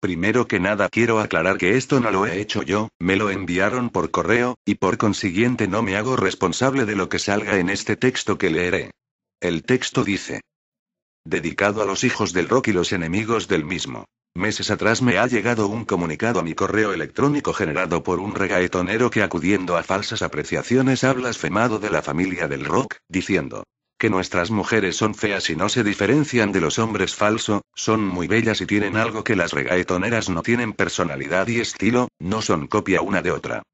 Primero que nada quiero aclarar que esto no lo he hecho yo, me lo enviaron por correo, y por consiguiente no me hago responsable de lo que salga en este texto que leeré. El texto dice. Dedicado a los hijos del rock y los enemigos del mismo. Meses atrás me ha llegado un comunicado a mi correo electrónico generado por un regaetonero que acudiendo a falsas apreciaciones ha blasfemado de la familia del rock, diciendo, que nuestras mujeres son feas y no se diferencian de los hombres falso, son muy bellas y tienen algo que las regaetoneras no tienen personalidad y estilo, no son copia una de otra.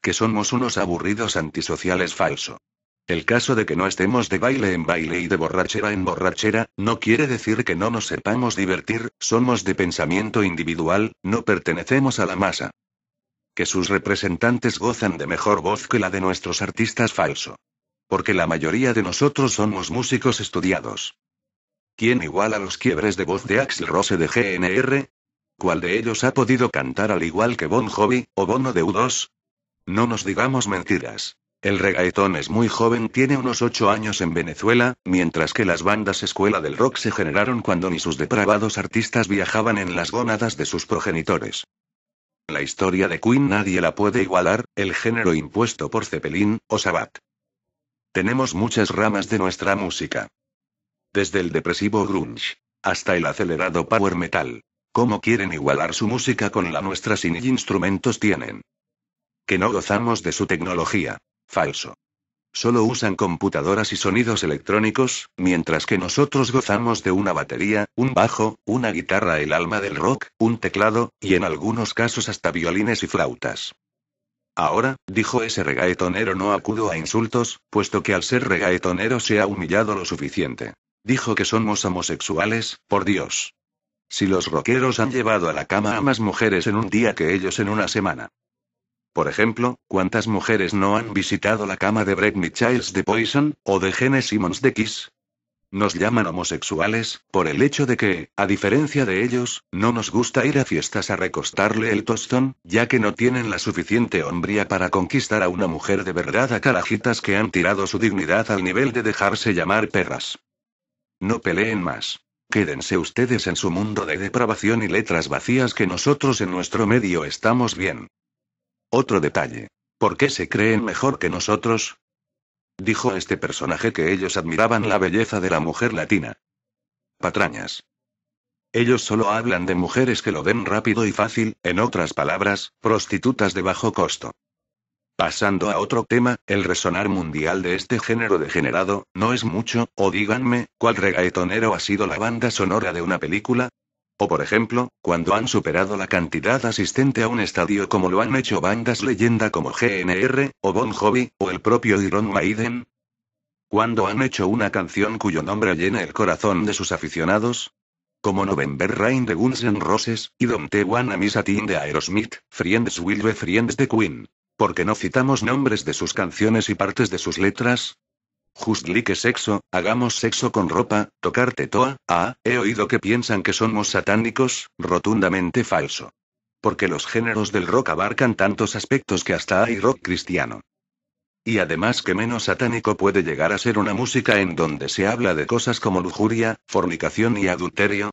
Que somos unos aburridos antisociales falso. El caso de que no estemos de baile en baile y de borrachera en borrachera, no quiere decir que no nos sepamos divertir, somos de pensamiento individual, no pertenecemos a la masa. Que sus representantes gozan de mejor voz que la de nuestros artistas falso. Porque la mayoría de nosotros somos músicos estudiados. ¿Quién iguala los quiebres de voz de Axel Rose de GNR? ¿Cuál de ellos ha podido cantar al igual que Bon Jovi, o Bono de U2? No nos digamos mentiras. El reggaetón es muy joven, tiene unos 8 años en Venezuela, mientras que las bandas escuela del rock se generaron cuando ni sus depravados artistas viajaban en las gónadas de sus progenitores. La historia de Queen nadie la puede igualar, el género impuesto por Zeppelin, o Sabbath. Tenemos muchas ramas de nuestra música. Desde el depresivo grunge, hasta el acelerado power metal. ¿Cómo quieren igualar su música con la nuestra sin instrumentos tienen? Que no gozamos de su tecnología. Falso. Solo usan computadoras y sonidos electrónicos, mientras que nosotros gozamos de una batería, un bajo, una guitarra, el alma del rock, un teclado, y en algunos casos hasta violines y flautas. Ahora, dijo ese regaetonero, no acudo a insultos, puesto que al ser regaetonero se ha humillado lo suficiente. Dijo que somos homosexuales, por Dios. Si los rockeros han llevado a la cama a más mujeres en un día que ellos en una semana. Por ejemplo, ¿cuántas mujeres no han visitado la cama de Britney Childs de Poison, o de Gene Simmons de Kiss? Nos llaman homosexuales, por el hecho de que, a diferencia de ellos, no nos gusta ir a fiestas a recostarle el tostón, ya que no tienen la suficiente hombría para conquistar a una mujer de verdad a carajitas que han tirado su dignidad al nivel de dejarse llamar perras. No peleen más. Quédense ustedes en su mundo de depravación y letras vacías que nosotros en nuestro medio estamos bien. Otro detalle. ¿Por qué se creen mejor que nosotros? Dijo este personaje que ellos admiraban la belleza de la mujer latina. Patrañas. Ellos solo hablan de mujeres que lo ven rápido y fácil, en otras palabras, prostitutas de bajo costo. Pasando a otro tema, el resonar mundial de este género degenerado, no es mucho, o díganme, ¿cuál reggaetonero ha sido la banda sonora de una película? O por ejemplo, cuando han superado la cantidad asistente a un estadio como lo han hecho bandas leyenda como GNR, o Bon Jovi, o el propio Iron Maiden. Cuando han hecho una canción cuyo nombre llena el corazón de sus aficionados. Como November Rain de Guns N' Roses, y Don't Wanna Miss a Teen de Aerosmith, Friends Will Be Friends de Queen. Porque no citamos nombres de sus canciones y partes de sus letras, Just que sexo, hagamos sexo con ropa, tocarte toa, ah, he oído que piensan que somos satánicos, rotundamente falso. Porque los géneros del rock abarcan tantos aspectos que hasta hay rock cristiano. Y además que menos satánico puede llegar a ser una música en donde se habla de cosas como lujuria, fornicación y adulterio,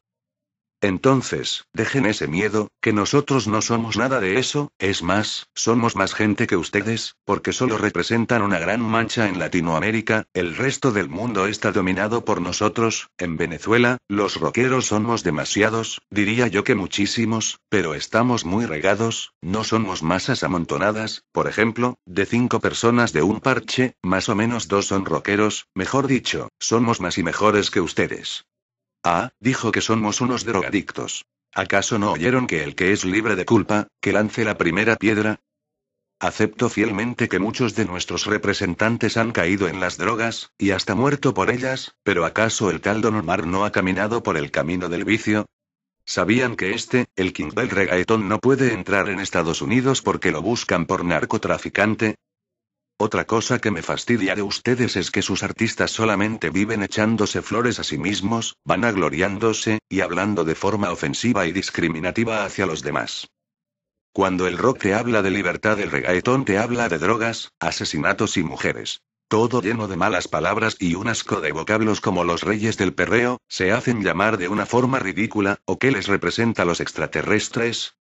entonces, dejen ese miedo, que nosotros no somos nada de eso, es más, somos más gente que ustedes, porque solo representan una gran mancha en Latinoamérica, el resto del mundo está dominado por nosotros, en Venezuela, los roqueros somos demasiados, diría yo que muchísimos, pero estamos muy regados, no somos masas amontonadas, por ejemplo, de cinco personas de un parche, más o menos dos son roqueros, mejor dicho, somos más y mejores que ustedes. Ah, dijo que somos unos drogadictos. ¿Acaso no oyeron que el que es libre de culpa, que lance la primera piedra? Acepto fielmente que muchos de nuestros representantes han caído en las drogas, y hasta muerto por ellas, pero ¿acaso el Don Omar no ha caminado por el camino del vicio? ¿Sabían que este, el King del Reggaeton no puede entrar en Estados Unidos porque lo buscan por narcotraficante? Otra cosa que me fastidia de ustedes es que sus artistas solamente viven echándose flores a sí mismos, vanagloriándose, y hablando de forma ofensiva y discriminativa hacia los demás. Cuando el rock te habla de libertad, el reggaetón te habla de drogas, asesinatos y mujeres. Todo lleno de malas palabras y un asco de vocablos como los reyes del perreo, se hacen llamar de una forma ridícula, o que les representa a los extraterrestres.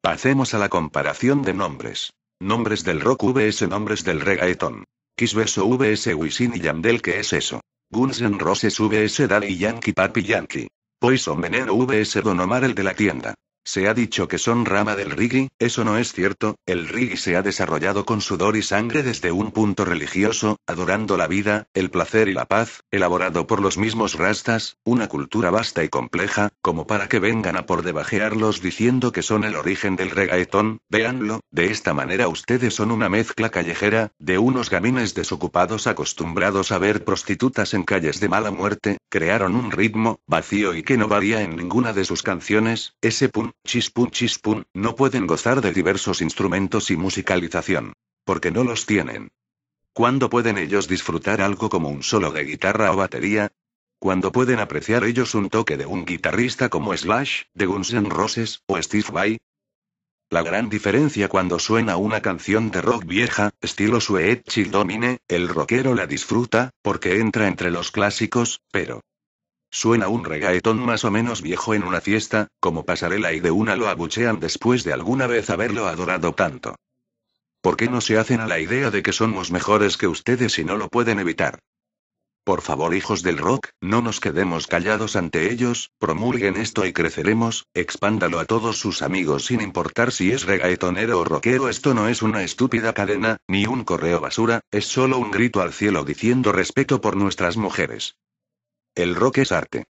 Pasemos a la comparación de nombres. Nombres del rock vs nombres del reggaeton. Kiss vs vs Wisin y Yandel ¿Qué es eso? Guns N' Roses vs Daddy Yankee Papi Yankee. Poison Veneno vs Don Omar el de la tienda. Se ha dicho que son rama del rigi, eso no es cierto, el rigi se ha desarrollado con sudor y sangre desde un punto religioso, adorando la vida, el placer y la paz, elaborado por los mismos rastas, una cultura vasta y compleja, como para que vengan a por debajearlos diciendo que son el origen del regaetón, véanlo, de esta manera ustedes son una mezcla callejera, de unos gamines desocupados acostumbrados a ver prostitutas en calles de mala muerte, crearon un ritmo, vacío y que no varía en ninguna de sus canciones, ese punto chispun chispun, no pueden gozar de diversos instrumentos y musicalización. Porque no los tienen. ¿Cuándo pueden ellos disfrutar algo como un solo de guitarra o batería? ¿Cuándo pueden apreciar ellos un toque de un guitarrista como Slash, de Guns N' Roses, o Steve Vai? La gran diferencia cuando suena una canción de rock vieja, estilo sue y Domine, el rockero la disfruta, porque entra entre los clásicos, pero Suena un reggaetón más o menos viejo en una fiesta, como pasarela y de una lo abuchean después de alguna vez haberlo adorado tanto. ¿Por qué no se hacen a la idea de que somos mejores que ustedes y no lo pueden evitar? Por favor, hijos del rock, no nos quedemos callados ante ellos, promulguen esto y creceremos, expándalo a todos sus amigos sin importar si es reggaetonero o rockero. Esto no es una estúpida cadena, ni un correo basura, es solo un grito al cielo diciendo respeto por nuestras mujeres. El rock es arte.